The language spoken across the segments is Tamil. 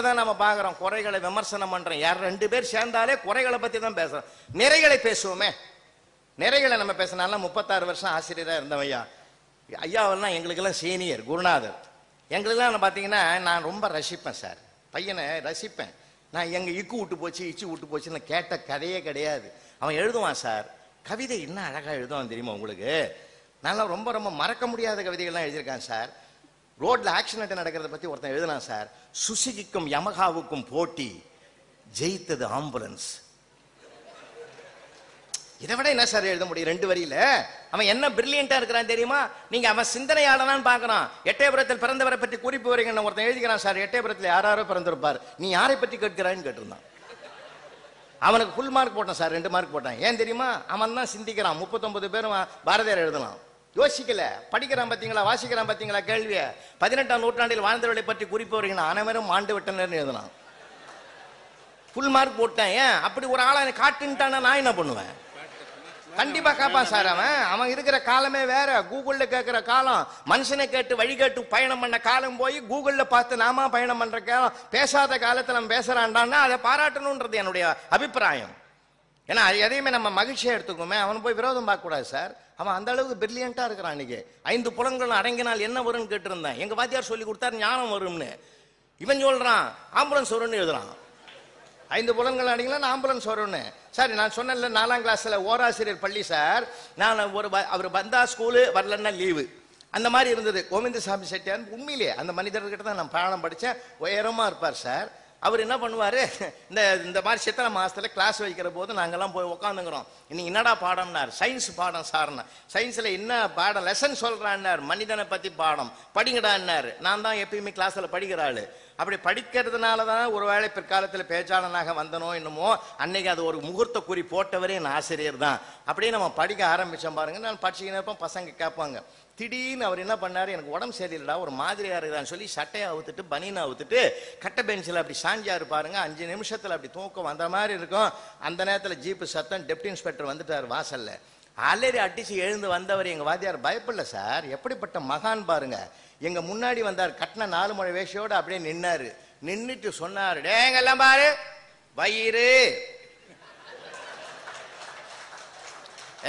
இப்பதான் நம்ம பாக்குறோம் குறைகளை விமர்சனம் பண்றோம் யார் ரெண்டு பேர் சேர்ந்தாலே குறைகளை பத்தி தான் பேசுறோம் நிறைகளை பேசுவோமே நிறைகளை நம்ம பேசினாலும் முப்பத்தாறு வருஷம் ஆசிரியரா இருந்தவன் ஐயா ஐயாவெல்லாம் எல்லாம் சீனியர் குருநாதர் எங்களுக்கெல்லாம் பாத்தீங்கன்னா நான் ரொம்ப ரசிப்பேன் சார் பையனை ரசிப்பேன் நான் எங்க இக்கு விட்டு போச்சு இச்சு விட்டு போச்சுன்னு கேட்ட கதையே கிடையாது அவன் எழுதுவான் சார் கவிதை இன்னும் அழகா எழுதுவான் தெரியுமா உங்களுக்கு நல்லா ரொம்ப ரொம்ப மறக்க முடியாத கவிதைகள்லாம் எழுதியிருக்கான் சார் ரோட்ல ஆக்சிடென்ட் நடக்கிறத பத்தி ஒருத்தன் எழுதலாம் சார் சுசிக்கும் யமகாவுக்கும் போட்டி ஜெயித்தது ஆம்புலன்ஸ் இதை விட என்ன சார் எழுத முடியும் ரெண்டு வரியில அவன் என்ன பிரில்லியண்டா இருக்கிறான் தெரியுமா நீங்க அவன் சிந்தனையாளனான்னு பாக்குறான் எட்டயபுரத்தில் பிறந்தவரை பற்றி குறிப்பு வரீங்க ஒருத்தன் எழுதிக்கிறான் சார் எட்டயபுரத்தில் யாராரோ பிறந்திருப்பார் நீ யாரை பற்றி கேட்கிறான்னு கேட்டிருந்தான் அவனுக்கு ஃபுல் மார்க் போட்டான் சார் ரெண்டு மார்க் போட்டான் ஏன் தெரியுமா அவன் தான் சிந்திக்கிறான் முப்பத்தொன்பது பேரும் பாரதியார் எழுதலாம் யோசிக்கல படிக்கிறான் பார்த்தீங்களா வாசிக்கிறான் பார்த்தீங்களா கேள்வியை பதினெட்டாம் நூற்றாண்டில் வாழ்ந்தவர்களை பற்றி குறிப்பவர்கள் அனைவரும் ஆண்டு விட்டனர் எழுதினான் ஃபுல் மார்க் போட்டேன் ஏன் அப்படி ஒரு ஆளை காட்டுன்ட்டானா நான் என்ன பண்ணுவேன் கண்டிப்பா காப்பான் சார் அவன் அவன் இருக்கிற காலமே வேற கூகுளில் கேட்குற காலம் மனுஷனை கேட்டு வழி கேட்டு பயணம் பண்ண காலம் போய் கூகுளில் பார்த்து நாம பயணம் பண்ணுற காலம் பேசாத காலத்தை நம்ம பேசுகிறான்டான்னா அதை பாராட்டணுன்றது என்னுடைய அபிப்பிராயம் ஏன்னா அது எதையுமே நம்ம மகிழ்ச்சியாக எடுத்துக்கோமே அவன் போய் விரோதம் பார்க்கக்கூடாது சார் அவன் அந்த அளவுக்கு பிரில்லியண்டா இருக்கிறான் அன்னைக்கு ஐந்து புலன்கள் அடங்கினால் என்ன வரும்னு கேட்டிருந்தேன் எங்க வாத்தியார் சொல்லி கொடுத்தாரு ஞானம் வரும்னு இவன் சொல்றான் ஆம்புலன்ஸ் வரும்னு எழுதுறான் ஐந்து புலன்கள் அடங்கினா ஆம்புலன்ஸ் வரும்னு சார் நான் சொன்னேன்ல நாலாம் கிளாஸ்ல ஓராசிரியர் பள்ளி சார் நான் ஒரு அவர் வந்தா ஸ்கூலு வரலன்னா லீவு அந்த மாதிரி இருந்தது கோவிந்தசாமி செட்டியார் உண்மையிலே அந்த மனிதர்கிட்ட தான் நான் பாடம் படித்தேன் உயரமாக இருப்பார் சார் அவர் என்ன பண்ணுவார் இந்த இந்த மாதிரி சித்திரை மாதத்தில் கிளாஸ் வைக்கிற போது நாங்கள்லாம் போய் உட்காந்துங்கிறோம் இன்னைக்கு என்னடா பாடம்னார் சயின்ஸ் பாடம் சார்னா சயின்ஸில் என்ன பாடம் லெசன் சொல்கிறான்னார் மனிதனை பற்றி பாடம் படிங்கடான்னார் நான் தான் எப்பயுமே கிளாஸில் படிக்கிறாள் அப்படி படிக்கிறதுனால தான் ஒரு வேளை பிற்காலத்தில் பேச்சாளனாக வந்தனோ என்னமோ அன்னைக்கு அது ஒரு முகூர்த்த குறி போட்டவரே என் ஆசிரியர் தான் அப்படியே நம்ம படிக்க ஆரம்பித்தோம் பாருங்க நான் படிச்சுக்கின்னு இருப்போம் பசங்க கேட்பாங்க திடீர்னு அவர் என்ன பண்ணார் எனக்கு உடம்பு சரியில்லடா ஒரு மாதிரியாக இருக்குதான்னு சொல்லி சட்டையை அவுத்துட்டு பனியனை அவுத்துட்டு கட்டை பென்சில் அப்படி சாஞ்சாரு பாருங்க அஞ்சு நிமிஷத்தில் அப்படி தூக்கம் வந்த மாதிரி இருக்கும் அந்த நேரத்தில் ஜீப்பு சத்தம் டெப்டி இன்ஸ்பெக்டர் வந்துட்டார் வாசலில் அலறி அடிச்சு எழுந்து வந்தவர் எங்கள் வாத்தியார் பயப்படல சார் எப்படிப்பட்ட மகான் பாருங்கள் எங்கள் முன்னாடி வந்தார் கட்டின நாலு மழை வேஷையோடு அப்படியே நின்னாரு நின்றுட்டு சொன்னார் டேங்கெல்லாம் பாரு வயிறு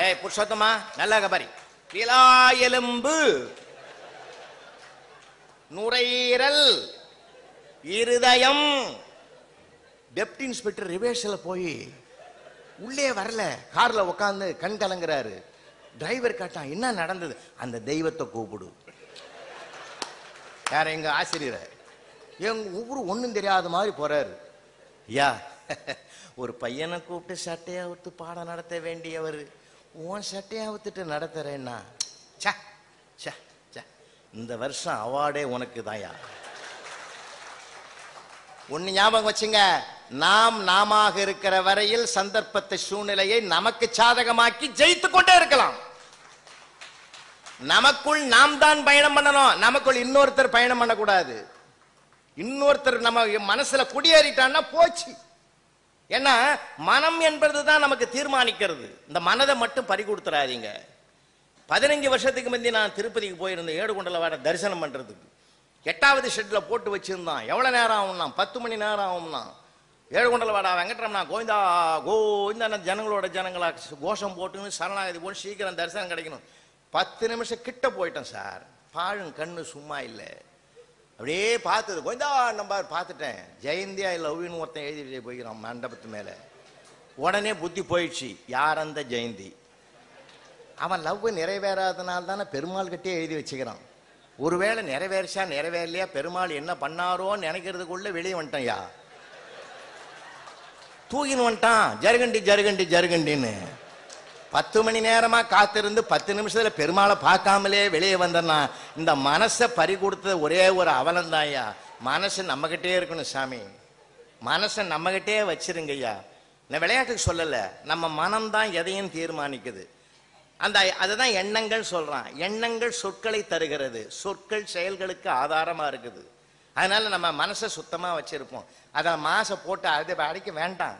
ஏய் புருஷோத்தமா நல்லா கபாரி விழா எலும்பு நுரையீரல் இருதயம் டெப்டி இன்ஸ்பெக்டர் ரிவேர்ஸில் போய் உள்ளே வரல காரில் உட்காந்து கண் கலங்குறாரு டிரைவர் கேட்டான் என்ன நடந்தது அந்த தெய்வத்தை கூப்பிடு யார் எங்கள் ஆசிரியர் எங்க ஊர் ஒன்றும் தெரியாத மாதிரி போகிறாரு யா ஒரு பையனை கூப்பிட்டு சட்டையை அவுத்து பாடம் நடத்த வேண்டியவர் உன் சட்டையை அவுத்துட்டு நடத்துறேன்னா சா இந்த வருஷம் அவார்டே உனக்கு தான்யா ஒன்று ஞாபகம் வச்சுங்க நாம் நாம இருக்கிற வரையில் சந்தர்ப்பத்தை சூழ்நிலையை நமக்கு சாதகமாக்கி ஜெயித்து கொண்டே இருக்கலாம் நமக்குள் நாம் தான் பயணம் பண்ணணும் நமக்குள் இன்னொருத்தர் பயணம் பண்ணக்கூடாது இன்னொருத்தர் நம்ம மனசுல குடியேறிட்டான்னா போச்சு ஏன்னா மனம் என்பது தான் நமக்கு தீர்மானிக்கிறது இந்த மனதை மட்டும் பறி கொடுத்துறாதீங்க பதினஞ்சு வருஷத்துக்கு முந்தி நான் திருப்பதிக்கு போயிருந்தேன் ஏடுகுண்டல வர தரிசனம் பண்ணுறதுக்கு எட்டாவது ஷெட்டில் போட்டு வச்சுருந்தான் எவ்வளோ நேரம் ஆகும்னா பத்து மணி நேரம் ஆகும்னா ஏழுகுண்டல வாடா வெங்கட்ரம்னா கோவிந்தா கோவிந்தா ஜனங்களோட ஜனங்களா கோஷம் போட்டுன்னு சரணாகதி போட்டு சீக்கிரம் தரிசனம் கிடைக்கணும் பத்து நிமிஷம் கிட்ட போயிட்டேன் சார் பாழும் கண்ணு சும்மா இல்லை அப்படியே பார்த்தது கொஞ்சம் நம்ம பார்த்துட்டேன் ஜெயந்தியா லவ்வின்னு ஒருத்தன் எழுதி போய்க்கிறான் மண்டபத்து மேலே உடனே புத்தி போயிடுச்சு யார் அந்த ஜெயந்தி அவன் லவ் நிறைவேறாதனால தானே பெருமாள் கிட்டே எழுதி வச்சுக்கிறான் ஒருவேளை நிறைவேறிச்சா நிறைவேறலையா பெருமாள் என்ன பண்ணாரோன்னு நினைக்கிறதுக்குள்ளே வெளியே யா தூக்கின்னு வந்துட்டான் ஜருகண்டி ஜருகண்டி ஜருகண்டின்னு பத்து மணி நேரமாக காத்திருந்து பத்து நிமிஷத்தில் பெருமாளை பார்க்காமலே வெளியே வந்தனா இந்த மனசை பறி கொடுத்தது ஒரே ஒரு தான் மனசு நம்மகிட்டே இருக்கணும் சாமி மனசை வச்சிருங்க ஐயா நான் விளையாட்டுக்கு சொல்லலை நம்ம மனம்தான் எதையும் தீர்மானிக்குது அந்த அதுதான் எண்ணங்கள் சொல்கிறான் எண்ணங்கள் சொற்களை தருகிறது சொற்கள் செயல்களுக்கு ஆதாரமாக இருக்குது அதனால் நம்ம மனசை சுத்தமாக வச்சுருப்போம் அதை மாசை போட்டு அது அடிக்க வேண்டாம்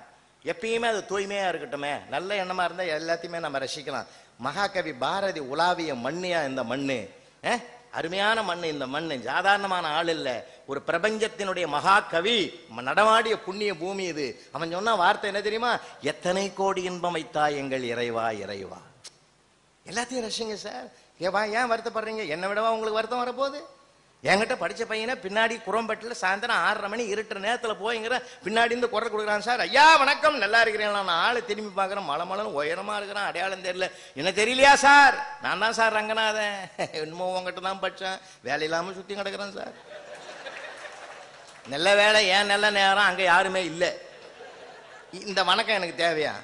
எப்பயுமே அது தூய்மையாக இருக்கட்டுமே நல்ல எண்ணமாக இருந்தால் எல்லாத்தையுமே நம்ம ரசிக்கலாம் மகாகவி பாரதி உலாவிய மண்ணியா இந்த மண்ணு அருமையான மண் இந்த மண் சாதாரணமான ஆள் இல்லை ஒரு பிரபஞ்சத்தினுடைய மகாகவி நடமாடிய புண்ணிய பூமி இது அவன் சொன்ன வார்த்தை என்ன தெரியுமா எத்தனை கோடி இன்பம் வைத்தா எங்கள் இறைவா இறைவா எல்லாத்தையும் ரசிங்க சார் ஏவா ஏன் வருத்தப்படுறீங்க என்னை விடவா உங்களுக்கு வருத்தம் வரப்போகுது என்கிட்ட படித்த பையனை பின்னாடி குரம்பட்டில் சாயந்தரம் ஆறரை மணி இருட்டு நேரத்தில் போய்ங்கிற பின்னாடி இருந்து குரல் கொடுக்குறான் சார் ஐயா வணக்கம் நல்லா இருக்கிறேன் நான் ஆளை திரும்பி பார்க்குறேன் மலை மலன் உயரமாக இருக்கிறான் அடையாளம் தெரியல என்ன தெரியலையா சார் நான் தான் சார் ரங்கநாதன் இன்னமும் உங்ககிட்ட தான் படித்தேன் வேலை இல்லாமல் சுற்றி கிடக்கிறேன் சார் நல்ல வேலை ஏன் நல்ல நேரம் அங்கே யாருமே இல்லை இந்த வணக்கம் எனக்கு தேவையா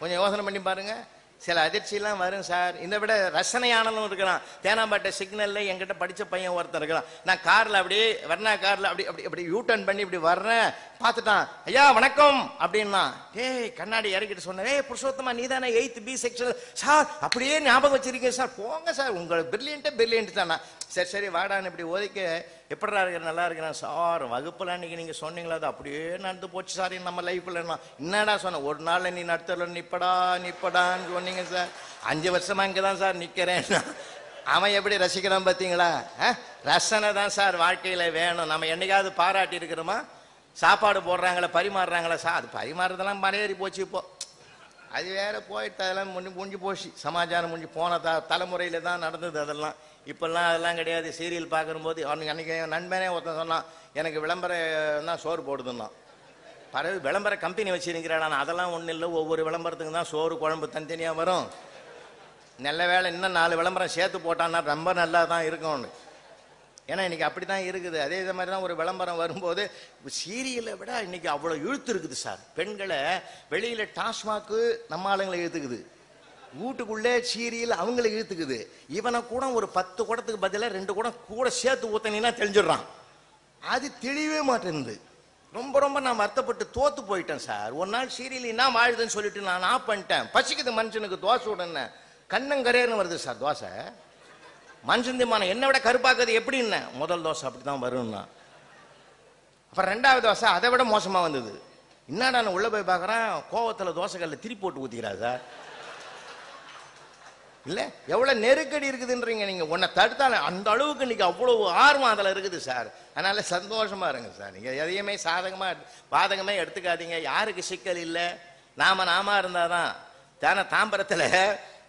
கொஞ்சம் யோசனை பண்ணி பாருங்கள் சில அதிர்ச்சியெல்லாம் வரும் சார் இதை விட ரசனையானலும் இருக்கிறான் தேனாம்பாட்டை சிக்னல்ல என்கிட்ட படித்த பையன் ஒருத்தன் இருக்கிறான் நான் காரில் அப்படியே வர்ணா காரில் அப்படி அப்படி அப்படி யூ டர்ன் பண்ணி இப்படி வர்றேன் பார்த்துட்டான் ஐயா வணக்கம் அப்படின்னா ஏய் கண்ணாடி இறக்கிட்டு சொன்னேன் ஏய் புருஷோத்தமா நீ தானே எயித் பி செக்ஷன் சார் அப்படியே ஞாபகம் வச்சிருக்கேன் சார் போங்க சார் உங்களுக்கு பிரில்லியன்ட்டே பிரில்லியன்ட் தானா சரி சரி வாடான்னு இப்படி ஒதுக்க எப்படா இருக்கிற நல்லா இருக்கிறேன் சார் வகுப்பில் அன்றைக்கி நீங்கள் சொன்னீங்களா அது அப்படியே நடந்து போச்சு சார் நம்ம லைஃப்பில் என்னடா சொன்னேன் ஒரு நாளில் நீ நடத்தல நிப்படா நிப்படான்னு சொன்னீங்க சார் அஞ்சு வருஷமாக இங்கே தான் சார் நிற்கிறேன் அவன் எப்படி ரசிக்கிறான் பார்த்தீங்களா ரசனை தான் சார் வாழ்க்கையில் வேணும் நம்ம என்னைக்காவது பாராட்டி இருக்கிறோமா சாப்பாடு போடுறாங்களா பரிமாறுறாங்களா சார் அது பரிமாறுறதெல்லாம் மலையேறி போச்சு இப்போ அது வேற போயிட்டு அதெல்லாம் முடிஞ்சு முடிஞ்சு போச்சு சமாச்சாரம் முடிஞ்சு போன த தலைமுறையில் தான் நடந்தது அதெல்லாம் இப்போல்லாம் அதெல்லாம் கிடையாது சீரியல் பார்க்கும்போது அவனுக்கு அன்றைக்கி என் நண்பனே ஒருத்தன் சொன்னான் எனக்கு விளம்பரம் தான் சோறு போடுதுன்னா பறவை விளம்பர கம்பெனி வச்சிருக்கிறான் அதெல்லாம் ஒன்றும் இல்லை ஒவ்வொரு விளம்பரத்துக்கு தான் சோறு குழம்பு தனித்தனியாக வரும் நல்ல வேலை இன்னும் நாலு விளம்பரம் சேர்த்து போட்டான்னா ரொம்ப நல்லா தான் இருக்கும்னு ஏன்னா இன்றைக்கி அப்படி தான் இருக்குது அதே இது மாதிரி தான் ஒரு விளம்பரம் வரும்போது சீரியலை விட இன்றைக்கி அவ்வளோ இழுத்து இருக்குது சார் பெண்களை வெளியில் டாஸ்மாக்கு நம்ம ஆளுங்களை இழுத்துக்குது வீட்டுக்குள்ளே சீரியல் அவங்களை இழுத்துக்குது இவனை கூட ஒரு பத்து குடத்துக்கு பதிலாக ரெண்டு குடம் கூட சேர்த்து ஊத்தனா தெரிஞ்சிடுறான் அது தெளிவே மாட்டேன் ரொம்ப ரொம்ப நான் வருத்தப்பட்டு தோத்து போயிட்டேன் சார் ஒரு நாள் சீரியல் என்ன வாழுதுன்னு சொல்லிட்டு நான் ஆஃப் பண்ணிட்டேன் பசிக்குது மனுஷனுக்கு தோசை உடனே கண்ணங்கரேன்னு வருது சார் தோசை மனுஷன் தீமான என்னை விட கருப்பாக்குது எப்படின்னு முதல் தோசை அப்படி தான் வரும்னா அப்புறம் ரெண்டாவது தோசை அதை விட மோசமாக வந்தது என்னடா நான் உள்ளே போய் பார்க்குறேன் கோவத்தில் தோசைகளில் திருப்பி போட்டு ஊற்றிக்கிறா சார் இல்லை எவ்வளோ நெருக்கடி இருக்குதுன்றீங்க நீங்கள் உன்னை தடுத்தால அந்த அளவுக்கு இன்றைக்கி அவ்வளோ ஆர்வம் அதில் இருக்குது சார் அதனால் சந்தோஷமாக இருங்க சார் நீங்கள் எதையுமே சாதகமாக பாதகமே எடுத்துக்காதீங்க யாருக்கு சிக்கல் இல்லை நாம நாம இருந்தால் தான் தானே தாம்பரத்தில்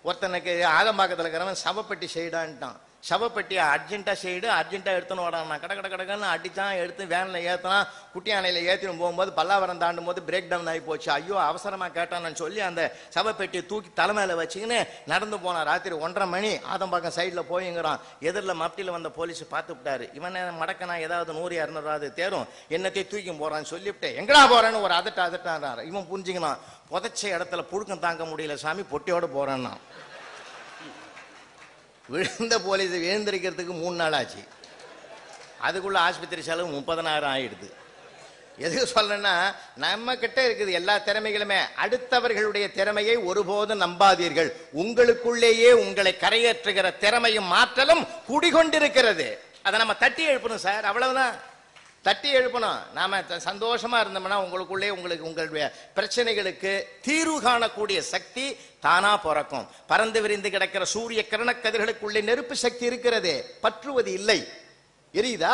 ஒருத்தனுக்கு ஆலம்பாக்கத்தில் இருக்கிறவன் சவப்பட்டி சைடான்ட்டான் சவப்பெட்டியை அர்ஜென்ட்டாக சைடு அர்ஜென்ட்டாக எடுத்துன்னு வரான் நான் கட கட கடகன்னு அடித்தான் எடுத்து வேனில் ஏற்றினான் குட்டி அணையில் ஏற்றினு போகும்போது பல்லாவரம் தாண்டும் போது பிரேக் டவுன் ஆகி போச்சு ஐயோ அவசரமாக கேட்டான்னு சொல்லி அந்த சவப்பெட்டியை தூக்கி தலைமையில் வச்சுக்கின்னு நடந்து போனான் ராத்திரி ஒன்றரை மணி ஆதம்பாக்கம் சைடில் போயிங்கிறான் எதிரில் மப்டியில் வந்த போலீஸ் பார்த்துவிட்டாரு இவன் மடக்கனா ஏதாவது நூறு இரநூறாவது தேரும் என்னத்தையும் தூக்கி போகிறான்னு சொல்லிவிட்டு எங்கடா போகிறான்னு ஒரு அதட்ட அதட்டான் இவன் புரிஞ்சுக்கணும் புதைச்ச இடத்துல புழுக்கம் தாங்க முடியல சாமி பொட்டியோடு போகிறான்னா விழுந்த போலீஸ் எழுந்திருக்கிறதுக்கு மூணு நாள் ஆச்சு அதுக்குள்ளே ஆஸ்பத்திரி செலவு முப்பதனாயிரம் ஆகிடுது எதுக்கு சொல்லணும்னா நம்ம கிட்ட இருக்குது எல்லா திறமைகளுமே அடுத்தவர்களுடைய திறமையை ஒருபோதும் நம்பாதீர்கள் உங்களுக்குள்ளேயே உங்களை கரையேற்றுகிற திறமையும் மாற்றலும் குடிகொண்டிருக்கிறது அதை நம்ம தட்டி எழுப்பணும் சார் அவ்வளவுதான் தட்டி எழுப்பணும் நாம சந்தோஷமா இருந்தோம்னா உங்களுக்குள்ளே உங்களுக்கு உங்களுடைய பிரச்சனைகளுக்கு தீர்வு காணக்கூடிய சக்தி தானா பிறக்கும் பறந்து விரிந்து கிடக்கிற சூரிய கிரணக் கதிர்களுக்குள்ளே நெருப்பு சக்தி இருக்கிறதே பற்றுவது இல்லை எரியுதா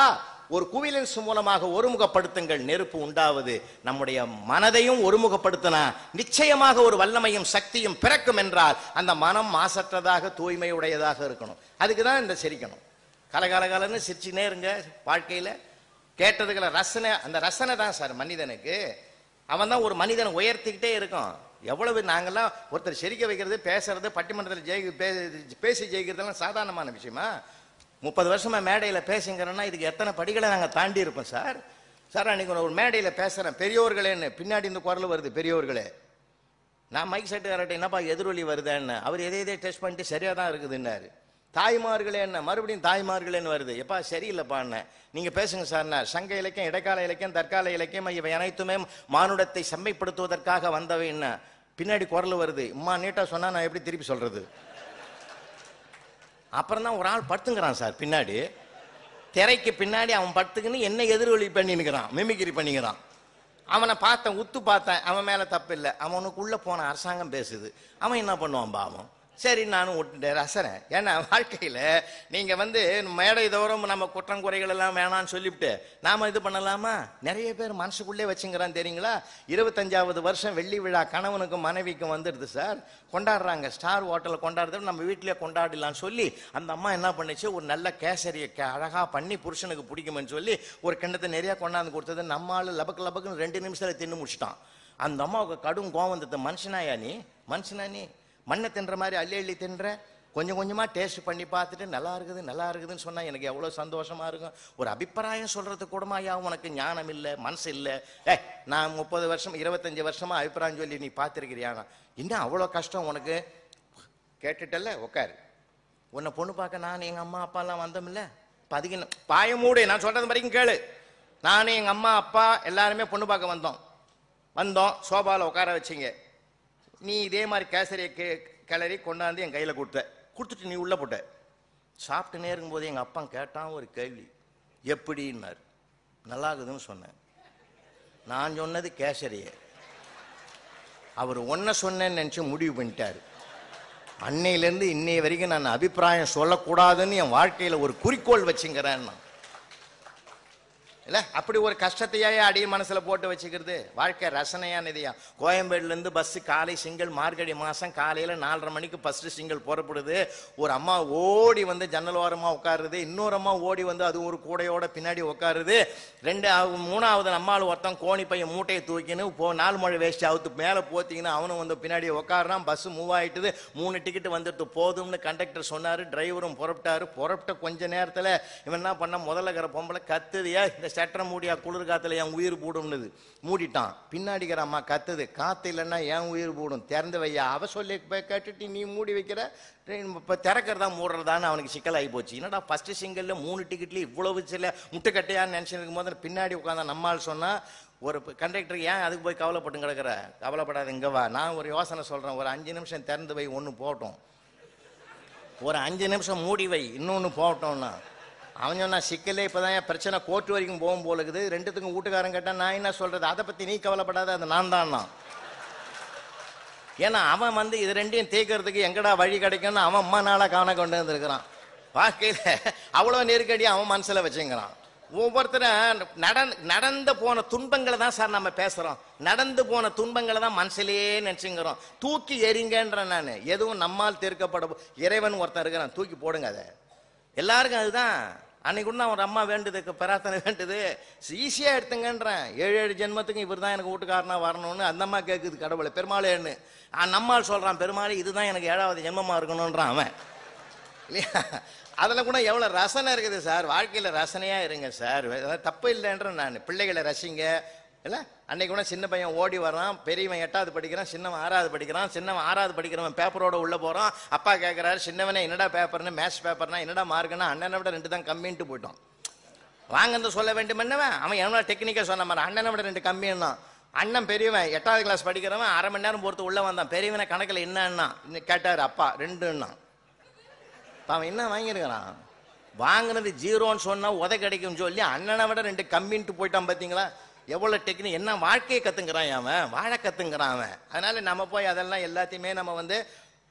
ஒரு குவிலன்ஸ் மூலமாக ஒருமுகப்படுத்துங்கள் நெருப்பு உண்டாவது நம்முடைய மனதையும் ஒருமுகப்படுத்தின நிச்சயமாக ஒரு வல்லமையும் சக்தியும் பிறக்கும் என்றால் அந்த மனம் மாசற்றதாக தூய்மையுடையதாக இருக்கணும் அதுக்கு தான் இந்த சிரிக்கணும் கலகலகலன்னு சிரிச்சுனே இருங்க வாழ்க்கையில் கேட்டதுக்குள்ள ரசனை அந்த ரசனை தான் சார் மனிதனுக்கு அவன் தான் ஒரு மனிதனை உயர்த்திக்கிட்டே இருக்கும் எவ்வளவு நாங்கள்லாம் ஒருத்தர் செரிக்க வைக்கிறது பேசுறது பட்டிமன்றத்தில் ஜெயி பேசி ஜெயிக்கிறதுலாம் சாதாரணமான விஷயமா முப்பது வருஷமா மேடையில் பேசுங்கிறோன்னா இதுக்கு எத்தனை படிகளை நாங்கள் தாண்டி இருப்போம் சார் சார் அன்னைக்கு ஒரு மேடையில் பேசுகிறேன் பெரியோர்களேன்னு பின்னாடி இந்த குரல் வருது பெரியோர்களே நான் மைக் செட்டுக்காரர்கிட்ட என்னப்பா எதிரொலி வருதேன்னு அவர் எதை எதே டெஸ்ட் பண்ணிட்டு சரியாக தான் இருக்குதுன்னாரு தாய்மார்களே என்ன மறுபடியும் தாய்மார்களேன்னு வருது எப்பா சரியில்லைப்பா என்ன நீங்கள் பேசுங்க சார்னா சங்க இலக்கியம் இடைக்கால இலக்கியம் தற்கால இலக்கியம் இவை அனைத்துமே மானுடத்தை செம்மைப்படுத்துவதற்காக வந்தவை என்ன பின்னாடி குரல் வருது இம்மா நீட்டாக சொன்னால் நான் எப்படி திருப்பி சொல்கிறது அப்புறம் தான் ஒரு ஆள் படுத்துங்கிறான் சார் பின்னாடி திரைக்கு பின்னாடி அவன் படுத்துக்குன்னு என்ன எதிர்வொலி பண்ணினுக்கிறான் மிமிகிரி பண்ணிக்கிறான் அவனை பார்த்தேன் உத்து பார்த்தேன் அவன் மேலே தப்பு இல்லை அவனுக்குள்ளே போன அரசாங்கம் பேசுது அவன் என்ன பண்ணுவான் பாவம் சரி நானும் விட்டுட்டேன் ரசனை ஏன்னா வாழ்க்கையில் நீங்கள் வந்து மேடை தோறும் நம்ம குற்றம் குறைகள் எல்லாம் வேணாம்னு சொல்லிவிட்டு நாம் இது பண்ணலாமா நிறைய பேர் மனசுக்குள்ளே வச்சுங்கிறான் தெரியுங்களா இருபத்தஞ்சாவது வருஷம் வெள்ளி விழா கணவனுக்கும் மனைவிக்கும் வந்துடுது சார் கொண்டாடுறாங்க ஸ்டார் ஹோட்டலில் கொண்டாடுறது நம்ம வீட்டிலே கொண்டாடலாம்னு சொல்லி அந்த அம்மா என்ன பண்ணுச்சு ஒரு நல்ல கேசரியை அழகாக பண்ணி புருஷனுக்கு பிடிக்கும்னு சொல்லி ஒரு கிண்டத்தை நிறையா கொண்டாந்து கொடுத்தது நம்மளால லபக்கு லபக்குன்னு ரெண்டு நிமிஷத்தில் தின்னு முடிச்சிட்டான் அந்த அம்மாவுக்கு கடும் கோவந்தத்தை மனுஷனாயா நீ மனுஷனா நீ மண்ணை தின்ற மாதிரி அள்ளி அள்ளி தின்ற கொஞ்சம் கொஞ்சமாக டேஸ்ட் பண்ணி பார்த்துட்டு நல்லா இருக்குது நல்லா இருக்குதுன்னு சொன்னால் எனக்கு எவ்வளோ சந்தோஷமாக இருக்கும் ஒரு அபிப்பிராயம் சொல்கிறது கூடமா உனக்கு ஞானம் இல்லை மனசு இல்லை ஏ நான் முப்பது வருஷம் இருபத்தஞ்சி வருஷமாக அபிப்பிராயம் சொல்லி நீ பார்த்துருக்கிறியானா இன்னும் அவ்வளோ கஷ்டம் உனக்கு கேட்டுட்டல்ல உட்காரு உன்னை பொண்ணு பார்க்க நான் எங்கள் அம்மா அப்பாலாம் வந்தோம்ல பதுக்கின பாயமூடு நான் சொல்கிறது வரைக்கும் கேளு நானும் எங்கள் அம்மா அப்பா எல்லாருமே பொண்ணு பார்க்க வந்தோம் வந்தோம் சோபாவில் உட்கார வச்சிங்க நீ இதே மாதிரி கேசரியை கே கிளறி கொண்டாந்து என் கையில் கொடுத்த கொடுத்துட்டு நீ உள்ளே போட்ட சாப்பிட்டு நேருக்கும் போது எங்கள் அப்பா கேட்டான் ஒரு கேள்வி எப்படின்னார் நல்லாகுதுன்னு சொன்னேன் நான் சொன்னது கேசரியை அவர் ஒன்றை சொன்னேன்னு நினச்சி முடிவு பண்ணிட்டார் அன்னையிலேருந்து இன்னைய வரைக்கும் நான் அபிப்பிராயம் சொல்லக்கூடாதுன்னு என் வாழ்க்கையில் ஒரு குறிக்கோள் வச்சுங்கிறேன் நான் இல்லை அப்படி ஒரு கஷ்டத்தையே அடிய மனசில் போட்டு வச்சுக்கிறது வாழ்க்கை கோயம்பேடுல இருந்து பஸ்ஸு காலை சிங்கிள் மார்கழி மாதம் காலையில் நாலரை மணிக்கு ஃபஸ்ட்டு சிங்கிள் புறப்படுது ஒரு அம்மா ஓடி வந்து ஜன்னல் ஓரமாக உட்காருது இன்னொரு அம்மா ஓடி வந்து அது ஒரு கூடையோட பின்னாடி உட்காருது ரெண்டு மூணாவது அம்மாவில் ஒருத்தன் கோணி பையன் மூட்டையை தூக்கின்னு போ நாலு மழை வேஸ்ட் ஆகுது மேலே போத்தீங்கன்னா அவனும் வந்து பின்னாடி உட்காருனா பஸ்ஸு மூவ் ஆயிட்டு மூணு டிக்கெட் வந்துட்டு போதும்னு கண்டக்டர் சொன்னார் டிரைவரும் புறப்பட்டாரு புறப்பட்ட கொஞ்ச நேரத்தில் இவன் என்ன பண்ண முதல்ல இருக்கிற பொம்பளை கத்துதியா இந்த சட்டரை மூடியா குளிர் காத்துல என் உயிர் போடும்னுது மூடிட்டான் பின்னாடிக்கிற அம்மா கத்துது காத்து இல்லைன்னா என் உயிர் போடும் திறந்து வையா அவ சொல்லி போய் கேட்டுட்டு நீ மூடி வைக்கிற இப்போ திறக்கிறதா மூடுறதான்னு அவனுக்கு ஆகி போச்சு என்னடா ஃபஸ்ட்டு சிங்கிளில் மூணு டிக்கெட்லேயும் இவ்வளவு சில முட்டுக்கட்டையான்னு நினச்சிருக்கும் போது பின்னாடி உட்காந்து நம்மால் சொன்னால் ஒரு கண்டக்டர் ஏன் அதுக்கு போய் கவலைப்பட்டு கிடக்கிற கவலைப்படாது இங்கே வா நான் ஒரு யோசனை சொல்கிறேன் ஒரு அஞ்சு நிமிஷம் திறந்து போய் ஒன்று போட்டோம் ஒரு அஞ்சு நிமிஷம் மூடி வை இன்னொன்று போட்டோம்னா அவன் சொன்னா சிக்கலே என் பிரச்சனை கோர்ட் வரைக்கும் போகும் போல இருக்குது ரெண்டுத்துக்கும் வீட்டுக்காரன் கேட்டால் நான் என்ன சொல்றது அதை பற்றி நீ கவலைப்படாத அது நான் தான் நான் ஏன்னா அவன் வந்து இது ரெண்டையும் தேய்க்கிறதுக்கு எங்கடா வழி கிடைக்கும்னு அவன் அம்மா நாளாக காண கொண்டு வந்திருக்கிறான் வாழ்க்கையில் அவ்வளோ நெருக்கடியாக அவன் மனசில் வச்சுங்கிறான் ஒவ்வொருத்தரும் நடந் நடந்து போன துன்பங்களை தான் சார் நம்ம பேசுகிறோம் நடந்து போன துன்பங்களை தான் மனசுலேயே நினச்சிங்கிறோம் தூக்கி எறிங்கன்றேன் நான் எதுவும் நம்மால் தீர்க்கப்பட இறைவன் ஒருத்தன் இருக்கிறான் தூக்கி போடுங்க அதை எல்லாருக்கும் அதுதான் அன்னைக்கு கூட அவர் அம்மா வேண்டுது பிரார்த்தனை வேண்டுது ஈஸியாக எடுத்துங்கன்றேன் ஏழு ஏழு ஜென்மத்துக்கும் இவர் தான் எனக்கு வீட்டுக்காரனா வரணும்னு அந்த அம்மா கேட்குது கடவுளை பெருமாளேன்னு நம்மால் சொல்கிறான் பெருமாள் இதுதான் எனக்கு ஏழாவது ஜென்மமா இருக்கணுன்றான் அவன் இல்லையா அதில் கூட எவ்வளோ ரசனை இருக்குது சார் வாழ்க்கையில் ரசனையாக இருங்க சார் தப்பு இல்லைன்ற நான் பிள்ளைகளை ரசிங்க இல்லை அன்னைக்கு கூட சின்ன பையன் ஓடி வரான் பெரியவன் எட்டாவது படிக்கிறான் சின்னவன் ஆறாவது படிக்கிறான் சின்னவன் ஆறாவது படிக்கிறவன் பேப்பரோட உள்ளே போகிறான் அப்பா கேட்குறாரு சின்னவனே என்னடா பேப்பர்னு மேத்ஸ் பேப்பர்னா என்னடா மார்க்குன்னா அண்ணனை விட ரெண்டு தான் கம்மின்ட்டு போயிட்டான் வாங்கன்னு சொல்ல வேண்டும் என்னவன் அவன் என்ன டெக்னிக்கை சொன்ன மாதிரி அண்ணனை விட ரெண்டு தான் அண்ணன் பெரியவன் எட்டாவது கிளாஸ் படிக்கிறவன் அரை மணி நேரம் பொறுத்து உள்ளே வந்தான் பெரியவனை கணக்கில் என்னன்னா கேட்டார் அப்பா ரெண்டுன்னா அவன் என்ன வாங்கியிருக்கிறான் வாங்கினது ஜீரோன்னு சொன்னால் உத கிடைக்கும்னு சொல்லி அண்ணனை விட ரெண்டு கம்மின்ட்டு போயிட்டான் பார்த்தீங்களா எவ்வளோ டெக்னிக் என்ன வாழ்க்கையை கத்துங்கிறான் அவன் வாழ கத்துங்கிறான் அவன் அதனால் நம்ம போய் அதெல்லாம் எல்லாத்தையுமே நம்ம வந்து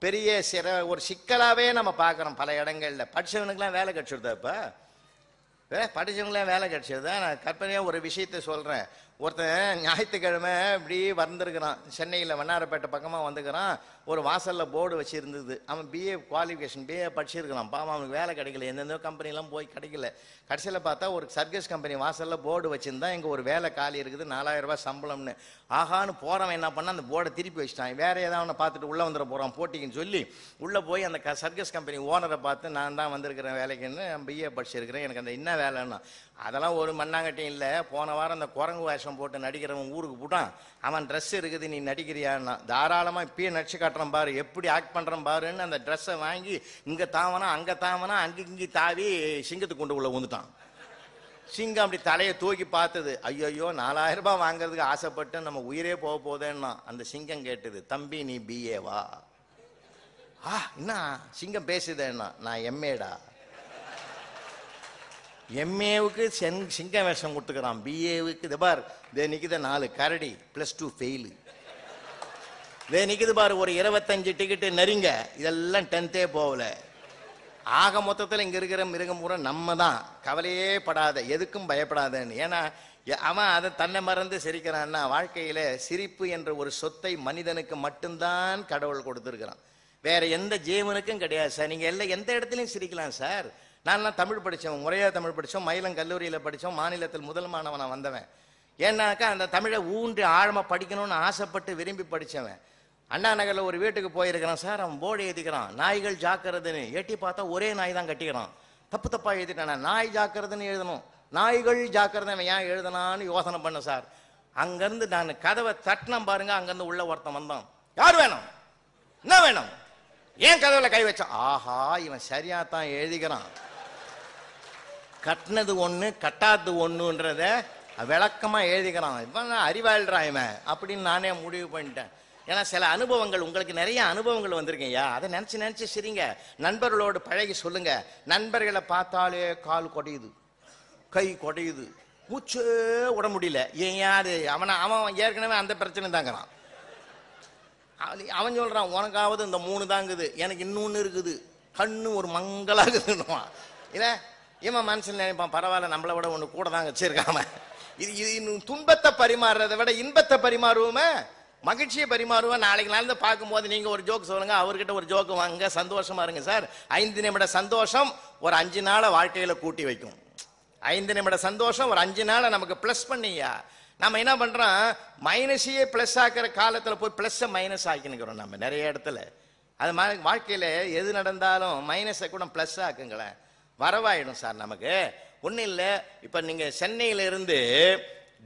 பெரிய சிற ஒரு சிக்கலாகவே நம்ம பார்க்குறோம் பல இடங்களில் படிச்சவனுக்குலாம் வேலை கிடச்சிருதா இப்போ படிச்சவங்களாம் வேலை கிடச்சிருதா நான் கற்பனையாக ஒரு விஷயத்த சொல்கிறேன் ஒருத்தன் ஞாயிற்றுக்கிழமை இப்படி வந்திருக்கிறான் சென்னையில் வண்ணாரப்பேட்டை பக்கமாக வந்துக்கிறான் ஒரு வாசலில் போர்டு வச்சுருந்தது அவன் பிஏ குவாலிஃபிகேஷன் பிஏ படிச்சிருக்கலாம் பாவம் அவனுக்கு வேலை கிடைக்கல எந்தெந்த கம்பெனிலாம் போய் கிடைக்கல கடைசியில் பார்த்தா ஒரு சர்க்கஸ் கம்பெனி வாசலில் போர்டு வச்சுருந்தா இங்கே ஒரு வேலை காலி இருக்குது நாலாயிரரூபா சம்பளம்னு ஆகான்னு போகிறவன் என்ன பண்ணால் அந்த போர்டை திருப்பி வச்சுட்டான் வேறு ஏதாவது அவனை பார்த்துட்டு உள்ளே வந்துட போகிறான் போட்டிக்குன்னு சொல்லி உள்ளே போய் அந்த க சர்க்கஸ் கம்பெனி ஓனரை பார்த்து நான் தான் வந்திருக்கிறேன் வேலைக்குன்னு பிஏ படிச்சிருக்கிறேன் எனக்கு அந்த என்ன வேலைன்னா அதெல்லாம் ஒரு மண்ணாங்கட்டையும் இல்லை போன வாரம் அந்த குரங்கு வேஷம் போட்டு நடிக்கிறவன் ஊருக்கு போட்டான் அவன் ட்ரெஸ் இருக்குது நீ நடிக்கிறியான்னா தாராளமாக இப்பயே நடிச்சு காட்டுறான் பாரு எப்படி ஆக்ட் பண்ணுறான் பாருன்னு அந்த ட்ரெஸ்ஸை வாங்கி இங்கே தாவனா அங்கே தாவனா அங்கே இங்கே தாவி சிங்கத்துக்கு கொண்டு உள்ள வந்துட்டான் சிங்கம் அப்படி தலையை தூக்கி பார்த்தது ஐயோயோ நாலாயிரம் ரூபாய் வாங்குறதுக்கு ஆசைப்பட்டு நம்ம உயிரே போக போதேன்னா அந்த சிங்கம் கேட்டது தம்பி நீ பிஏவா ஆ என்ன சிங்கம் பேசுதேன்னா நான் எம்ஏடா எம்ஏவுக்கு சென் சிங்க வேஷம் கொடுத்துக்கிறான் பிஏவுக்கு இது பார் இதே நிற்கிது நாலு கரடி ப்ளஸ் டூ ஃபெயிலு இதே நிற்கிது பார் ஒரு இருபத்தஞ்சு டிக்கெட்டு நெருங்க இதெல்லாம் டென்த்தே போகல ஆக மொத்தத்தில் இங்கே இருக்கிற மிருகம் பூரா நம்ம தான் கவலையே படாத எதுக்கும் பயப்படாதன்னு ஏன்னா அவன் அதை தன்னை மறந்து சிரிக்கிறான்னா வாழ்க்கையில் சிரிப்பு என்ற ஒரு சொத்தை மனிதனுக்கு மட்டும்தான் கடவுள் கொடுத்துருக்கிறான் வேற எந்த ஜீவனுக்கும் கிடையாது சார் நீங்கள் எல்லாம் எந்த இடத்துலையும் சிரிக்கலாம் சார் நான்லாம் தமிழ் படித்தவன் முறையாக தமிழ் படித்தோம் மயிலம் கல்லூரியில் படித்தோம் மாநிலத்தில் முதல் மாணவனாக வந்தவன் ஏன்னாக்கா அந்த தமிழை ஊன்றி ஆழமாக படிக்கணும்னு ஆசைப்பட்டு விரும்பி படித்தவன் அண்ணா நகரில் ஒரு வீட்டுக்கு போயிருக்கிறான் சார் அவன் போர்டு எழுதிக்கிறான் நாய்கள் ஜாக்கிறதுன்னு எட்டி பார்த்தா ஒரே நாய் தான் கட்டிக்கிறான் தப்பு தப்பாக எழுதிட்டானா நாய் ஜாக்கிறதுன்னு எழுதணும் நாய்கள் ஜாக்கிறதை அவன் ஏன் எழுதனான்னு யோசனை பண்ண சார் அங்கேருந்து நான் கதவை தட்டினம் பாருங்க அங்கேருந்து உள்ள ஒருத்தன் வந்தான் யார் வேணும் என்ன வேணும் ஏன் கதவில் கை வச்சான் ஆஹா இவன் சரியாக தான் எழுதிக்கிறான் கட்டினது ஒன்று கட்டாது ஒண்ணுன்றத விளக்கமாக எழுதிக்கிறான் இவன் அறிவாளிறான் அப்படின்னு நானே முடிவு பண்ணிட்டேன் ஏன்னா சில அனுபவங்கள் உங்களுக்கு நிறைய அனுபவங்கள் வந்திருக்கீங்கயா அதை நினச்சி நினைச்சு சரிங்க நண்பர்களோடு பழகி சொல்லுங்க நண்பர்களை பார்த்தாலே கால் கொடையுது கை கொடையுது மூச்சே விட முடியல ஏன் யாரு அவனை அவன் ஏற்கனவே அந்த பிரச்சனை தாங்கிறான் அவன் சொல்கிறான் உனக்காவது இந்த மூணு தாங்குது எனக்கு இன்னொன்று இருக்குது கண்ணு ஒரு மங்களாகுதுன்னுவான் இல்லை இவன் மனசில் நினைப்பான் பரவாயில்ல நம்மளை விட ஒன்று கூட தான் வச்சிருக்காம இது இது துன்பத்தை பரிமாறுறதை விட இன்பத்தை பரிமாறுவோமே மகிழ்ச்சியை பரிமாறுவோம் நாளைக்கு நாள் பார்க்கும்போது நீங்கள் ஒரு ஜோக் சொல்லுங்கள் அவர்கிட்ட ஒரு ஜோக்கு வாங்க சந்தோஷமா இருங்க சார் ஐந்து நிமிட சந்தோஷம் ஒரு அஞ்சு நாளை வாழ்க்கையில் கூட்டி வைக்கும் ஐந்து நிமிட சந்தோஷம் ஒரு அஞ்சு நாளை நமக்கு ப்ளஸ் பண்ணியா நம்ம என்ன பண்ணுறோம் மைனஸையே ப்ளஸ் ஆக்கிற காலத்தில் போய் ப்ளஸ்ஸை மைனஸ் ஆக்கினுக்கிறோம் நம்ம நிறைய இடத்துல அது மாதிரி வாழ்க்கையில் எது நடந்தாலும் மைனஸை கூட ப்ளஸ் ஆக்குங்களேன் வரவாயிடும் சார் நமக்கு ஒன்றும் இல்லை இப்போ நீங்கள் இருந்து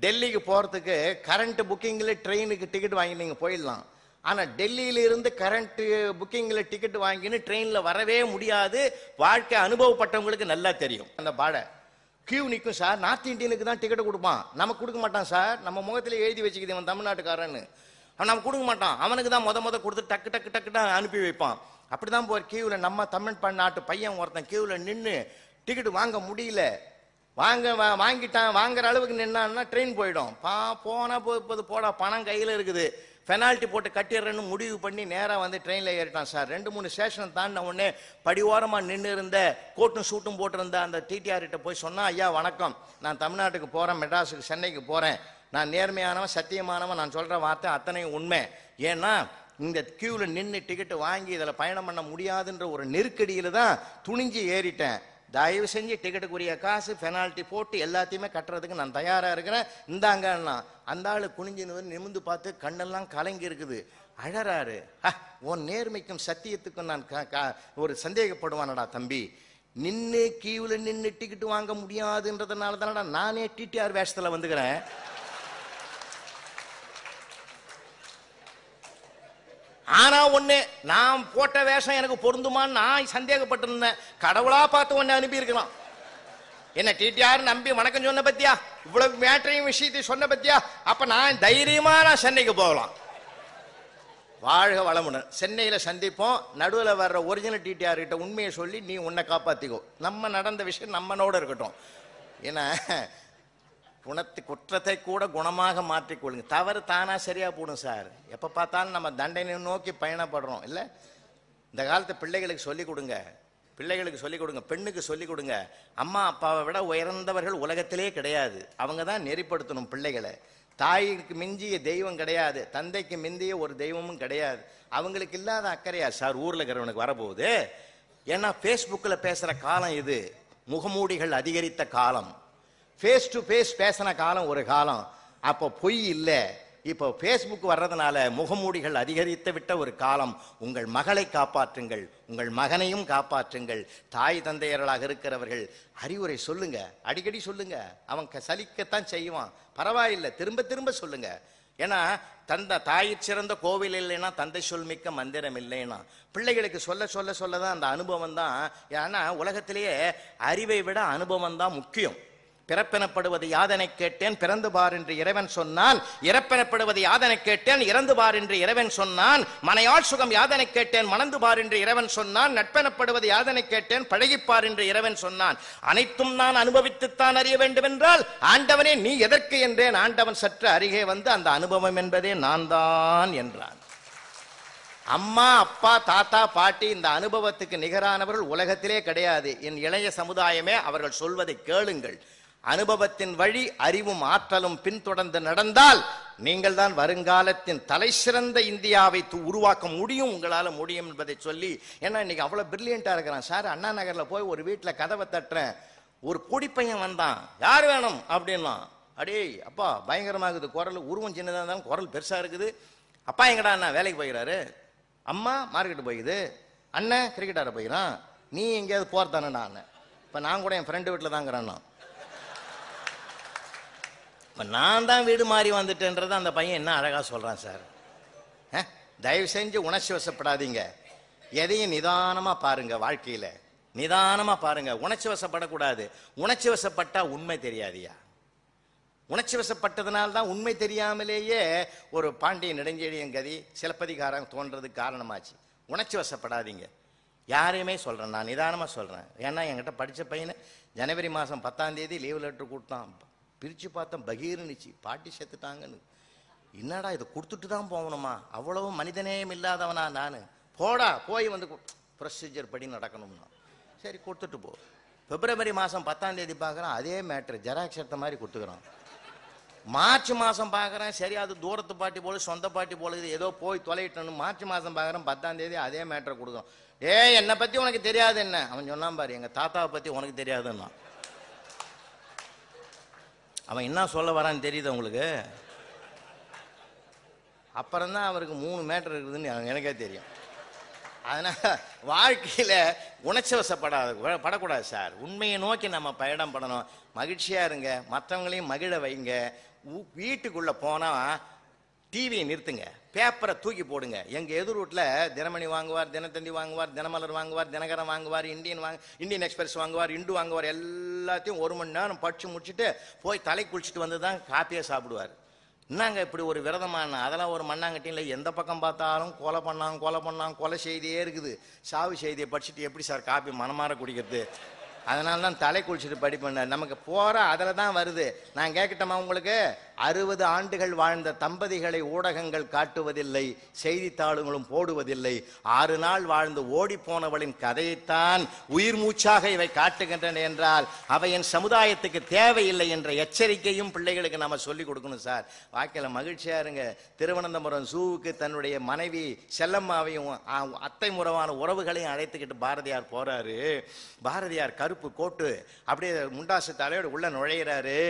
டெல்லிக்கு போகிறதுக்கு கரண்ட் புக்கிங்கில் ட்ரெயினுக்கு டிக்கெட் வாங்கி நீங்கள் போயிடலாம் ஆனால் டெல்லியிலிருந்து கரண்ட் புக்கிங்கில் டிக்கெட் வாங்கின்னு ட்ரெயினில் வரவே முடியாது வாழ்க்கை அனுபவப்பட்டவங்களுக்கு நல்லா தெரியும் அந்த பாடை கியூ நிற்கும் சார் நார்த் இந்தியனுக்கு தான் டிக்கெட் கொடுப்பான் நமக்கு கொடுக்க மாட்டான் சார் நம்ம முகத்தில் எழுதி வச்சுக்கிது இவன் தமிழ்நாட்டுக்காரன்னு அவன் நம்ம கொடுக்க மாட்டான் அவனுக்கு தான் மொத மொத கொடுத்து டக்கு டக்கு டக்கு டக்குன்னு அனுப்பி வைப்பான் அப்படி தான் போய் கியூவில் நம்ம தமிழ்நாட்டு நாட்டு பையன் ஒருத்தன் கியூவில் நின்று டிக்கெட் வாங்க முடியல வாங்க வாங்கிட்டான் வாங்குற அளவுக்கு நின்னான்னா ட்ரெயின் போயிடும் பா போனால் போ இப்போது போடா பணம் கையில் இருக்குது பெனால்ட்டி போட்டு கட்டிடுறேன்னு முடிவு பண்ணி நேராக வந்து ட்ரெயினில் ஏறிட்டான் சார் ரெண்டு மூணு ஸ்டேஷன் தாண்டின உடனே படிவாரமாக நின்று இருந்த கோட்டும் சூட்டும் போட்டிருந்த அந்த டிடிஆர்கிட்ட போய் சொன்னால் ஐயா வணக்கம் நான் தமிழ்நாட்டுக்கு போகிறேன் மெட்ராஸுக்கு சென்னைக்கு போகிறேன் நான் நேர்மையானவன் சத்தியமானவன் நான் சொல்கிற வார்த்தை அத்தனையும் உண்மை ஏன்னா இந்த கியூவில் நின்று டிக்கெட்டு வாங்கி இதில் பயணம் பண்ண முடியாதுன்ற ஒரு நெருக்கடியில் தான் துணிஞ்சு ஏறிட்டேன் தயவு செஞ்சு டிக்கெட்டுக்குரிய காசு பெனால்ட்டி போட்டு எல்லாத்தையுமே கட்டுறதுக்கு நான் தயாராக இருக்கிறேன் இந்தாங்கன்னா அந்த ஆள் குனிஞ்சினு நிமிந்து பார்த்து கண்ணெல்லாம் கலங்கி இருக்குது அழறாரு உன் நேர்மைக்கும் சத்தியத்துக்கும் நான் ஒரு சந்தேகப்படுவானடா தம்பி நின்று கீவில் நின்று டிக்கெட்டு வாங்க முடியாதுன்றதுனால தானடா நானே டிடிஆர் வேஷத்தில் வந்துக்கிறேன் ஆனா ஒண்ணு நான் போட்ட வேஷம் எனக்கு பொருந்துமான்னு நான் சந்தேகப்பட்டிருந்தேன் கடவுளா பார்த்து ஒன்னு அனுப்பி இருக்கலாம் என்ன டிடிஆர் நம்பி வணக்கம் சொன்ன பத்தியா இவ்வளவு மேட்டரையும் விஷயத்தையும் சொன்ன பத்தியா அப்ப நான் தைரியமா நான் சென்னைக்கு போகலாம் வாழ்க வளமுடன் சென்னையில் சந்திப்போம் நடுவில் வர்ற ஒரிஜினல் டிடிஆர் கிட்ட உண்மையை சொல்லி நீ உன்னை காப்பாற்றிக்கோ நம்ம நடந்த விஷயம் நம்மனோட இருக்கட்டும் ஏன்னா குணத்தை குற்றத்தை கூட குணமாக மாற்றிக்கொள்ளுங்க தவறு தானா சரியாக போடும் சார் எப்போ பார்த்தாலும் நம்ம தண்டனை நோக்கி பயணப்படுறோம் இல்லை இந்த காலத்து பிள்ளைகளுக்கு சொல்லிக் கொடுங்க பிள்ளைகளுக்கு சொல்லிக் கொடுங்க பெண்ணுக்கு சொல்லிக் கொடுங்க அம்மா அப்பாவை விட உயர்ந்தவர்கள் உலகத்திலே கிடையாது அவங்க தான் நெறிப்படுத்தணும் பிள்ளைகளை தாய்க்கு மிஞ்சிய தெய்வம் கிடையாது தந்தைக்கு மிந்திய ஒரு தெய்வமும் கிடையாது அவங்களுக்கு இல்லாத அக்கறையா சார் ஊரில் இருக்கிறவனுக்கு வரபோகுது ஏன்னா ஃபேஸ்புக்கில் பேசுகிற காலம் இது முகமூடிகள் அதிகரித்த காலம் ஃபேஸ் டு ஃபேஸ் பேசின காலம் ஒரு காலம் அப்போ பொய் இல்லை இப்போ ஃபேஸ்புக் வர்றதுனால முகமூடிகள் அதிகரித்து விட்ட ஒரு காலம் உங்கள் மகளை காப்பாற்றுங்கள் உங்கள் மகனையும் காப்பாற்றுங்கள் தாய் தந்தையர்களாக இருக்கிறவர்கள் அறிவுரை சொல்லுங்க அடிக்கடி சொல்லுங்க அவன் சலிக்கத்தான் செய்வான் பரவாயில்லை திரும்ப திரும்ப சொல்லுங்க ஏன்னா தந்த தாய் சிறந்த கோவில் இல்லைன்னா தந்தை சொல் மிக்க மந்திரம் இல்லைன்னா பிள்ளைகளுக்கு சொல்ல சொல்ல சொல்ல தான் அந்த அனுபவம் தான் ஏன்னா உலகத்திலேயே அறிவை விட அனுபவம் தான் முக்கியம் பிறப்பெனப்படுவது யாதனை கேட்டேன் பிறந்து பார் என்று இறைவன் சொன்னான் இறப்பெனப்படுவது யாதனை கேட்டேன் இறந்து பார் என்று இறைவன் சொன்னான் மனையாள் சுகம் யாதனை கேட்டேன் மணந்து பார் என்று இறைவன் சொன்னான் நட்பெனப்படுவது யாதனை கேட்டேன் பழகிப்பார் என்று இறைவன் சொன்னான் அனைத்தும் நான் அனுபவித்துத்தான் அறிய வேண்டும் என்றால் ஆண்டவனே நீ எதற்கு என்றேன் ஆண்டவன் சற்று அருகே வந்து அந்த அனுபவம் என்பதே நான் தான் என்றான் அம்மா அப்பா தாத்தா பாட்டி இந்த அனுபவத்துக்கு நிகரானவர்கள் உலகத்திலே கிடையாது என் இளைய சமுதாயமே அவர்கள் சொல்வதை கேளுங்கள் அனுபவத்தின் வழி அறிவும் ஆற்றலும் பின்தொடர்ந்து நடந்தால் நீங்கள் தான் வருங்காலத்தின் தலை சிறந்த இந்தியாவை உருவாக்க முடியும் உங்களால் முடியும் என்பதை சொல்லி ஏன்னா இன்னைக்கு அவ்வளோ பிரில்லியண்டா இருக்கிறான் சார் அண்ணா நகரில் போய் ஒரு வீட்டில் கதவை தட்டுறேன் ஒரு குடிப்பையன் வந்தான் யார் வேணும் அப்படின்லாம் அடே அப்பா பயங்கரமாகுது குரல் உருவம் சின்னதாக இருந்தாலும் குரல் பெருசாக இருக்குது அப்பா எங்கடா அண்ணா வேலைக்கு போயிறாரு அம்மா மார்க்கெட்டு போயிடுது அண்ணன் கிரிக்கெட் ஆட போயிடான் நீ எங்கேயாவது போகிறதானண்ணா அண்ணன் இப்போ நான் கூட என் ஃப்ரெண்டு வீட்டில் தாங்கிறேன்னா இப்போ நான் தான் வீடு மாறி வந்துட்டேன்றதை அந்த பையன் என்ன அழகாக சொல்கிறான் சார் தயவு செஞ்சு உணர்ச்சி வசப்படாதீங்க எதையும் நிதானமாக பாருங்கள் வாழ்க்கையில் நிதானமாக பாருங்கள் உணர்ச்சி வசப்படக்கூடாது உணர்ச்சி வசப்பட்டால் உண்மை தெரியாதியா உணர்ச்சி வசப்பட்டதுனால தான் உண்மை தெரியாமலேயே ஒரு பாண்டிய நெடுஞ்செழியன் கதி சிலப்பதிகாரம் தோன்றதுக்கு காரணமாச்சு உணர்ச்சி வசப்படாதீங்க யாரையுமே சொல்கிறேன் நான் நிதானமாக சொல்கிறேன் ஏன்னா என்கிட்ட படித்த பையனை ஜனவரி மாதம் பத்தாம் தேதி லீவ் லெட்டர் கொடுத்தான் பிரித்து பார்த்தேன் பகீர்னுச்சு பாட்டி செத்துட்டாங்கன்னு என்னடா இதை கொடுத்துட்டு தான் போகணுமா அவ்வளவு மனிதனேயும் இல்லாதவனா நான் போடா போய் வந்து ப்ரொசீஜர் படி நடக்கணும்னா சரி கொடுத்துட்டு போ பிப்ரவரி மாதம் பத்தாம் தேதி பார்க்குறேன் அதே மேட்ரு ஜெராக்ஸ் எடுத்த மாதிரி கொடுத்துக்கிறோம் மார்ச் மாதம் பார்க்குறேன் சரி அது தூரத்து பாட்டி போல சொந்த பாட்டி போல இது ஏதோ போய் தொலைட்டனு மார்ச் மாதம் பார்க்குறேன் பத்தாம் தேதி அதே மேட்ரை கொடுக்குறோம் ஏ என்னை பற்றி உனக்கு தெரியாது என்ன அவன் சொன்னான் பாரு எங்கள் தாத்தாவை பற்றி உனக்கு தெரியாதுன்னா அவன் என்ன சொல்ல வரான்னு தெரியுது உங்களுக்கு அப்புறம் தான் அவருக்கு மூணு மேட்டர் இருக்குதுன்னு எனக்கே தெரியும் அதனால் வாழ்க்கையில் வசப்படாத படக்கூடாது சார் உண்மையை நோக்கி நம்ம பயணம் பண்ணணும் மகிழ்ச்சியாக இருங்க மற்றவங்களையும் மகிழ வைங்க வீட்டுக்குள்ளே போனால் டிவியை நிறுத்துங்க பேப்பரை தூக்கி போடுங்க எங்கள் எதிர் தினமணி வாங்குவார் தினத்தந்தி வாங்குவார் தினமலர் வாங்குவார் தினகரன் வாங்குவார் இந்தியன் வாங்க இந்தியன் எக்ஸ்பிரஸ் வாங்குவார் இண்டு வாங்குவார் எல்லாத்தையும் ஒரு மணி நேரம் படித்து முடிச்சுட்டு போய் தலை குளிச்சுட்டு வந்து தான் காப்பியை சாப்பிடுவார் என்னங்க இப்படி ஒரு விரதமான அதெல்லாம் ஒரு மண்ணாங்கட்டியில் எந்த பக்கம் பார்த்தாலும் கொலை பண்ணாங்க கொலை பண்ணாங்க கொலை செய்தியே இருக்குது சாவு செய்தியை படிச்சுட்டு எப்படி சார் காப்பி மனமாற குடிக்கிறது அதனால தான் தலை குளிச்சுட்டு படிப்பேன் நமக்கு போகிற அதில் தான் வருது நான் கேட்கட்டோமா உங்களுக்கு அறுபது ஆண்டுகள் வாழ்ந்த தம்பதிகளை ஊடகங்கள் காட்டுவதில்லை செய்தித்தாளுங்களும் போடுவதில்லை ஆறு நாள் வாழ்ந்து ஓடிப்போனவளின் கதையைத்தான் உயிர் மூச்சாக இவை காட்டுகின்றன என்றால் அவை என் சமுதாயத்துக்கு தேவையில்லை என்ற எச்சரிக்கையும் பிள்ளைகளுக்கு நாம சொல்லிக் கொடுக்கணும் சார் வாக்கில மகிழ்ச்சியா இருங்க திருவனந்தபுரம் ஜூவுக்கு தன்னுடைய மனைவி செல்லம்மாவையும் அத்தை முறவான உறவுகளையும் அழைத்துக்கிட்டு பாரதியார் போறாரு பாரதியார் கருப்பு கோட்டு அப்படியே முண்டாசு தலையோடு உள்ள நுழையிறாரு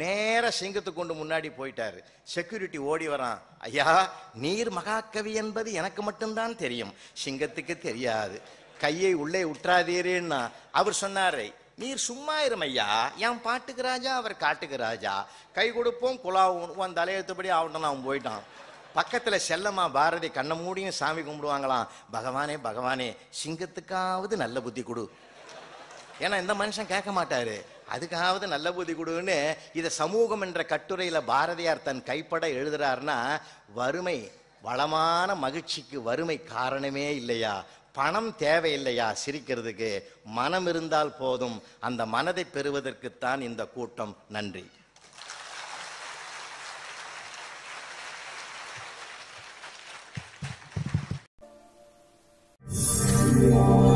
நேர சிங்கத்துக்கு கொண்டு முன் முன்னாடி போயிட்டாரு செக்யூரிட்டி ஓடி வரான் ஐயா நீர் மகாகவி என்பது எனக்கு மட்டும்தான் தெரியும் சிங்கத்துக்கு தெரியாது கையை உள்ளே உற்றாதீரேன்னா அவர் சொன்னாரே நீர் சும்மா இருமையா என் பாட்டுக்கு ராஜா அவர் காட்டுக்கு ராஜா கை கொடுப்போம் குலாவும் உன் தலையெழுத்துப்படி ஆகட்டும் அவன் போயிட்டான் பக்கத்துல செல்லம்மா பாரதி கண்ண மூடியும் சாமி கும்பிடுவாங்களாம் பகவானே பகவானே சிங்கத்துக்காவது நல்ல புத்தி கொடு ஏன்னா இந்த மனுஷன் கேட்க மாட்டாரு அதுக்காவது நல்ல புத்தி கொடுன்னு இதை சமூகம் என்ற கட்டுரையில் பாரதியார் தன் கைப்பட எழுதுறாருனா வறுமை வளமான மகிழ்ச்சிக்கு வறுமை காரணமே இல்லையா பணம் தேவையில்லையா சிரிக்கிறதுக்கு மனம் இருந்தால் போதும் அந்த மனதை பெறுவதற்குத்தான் இந்த கூட்டம் நன்றி Yeah.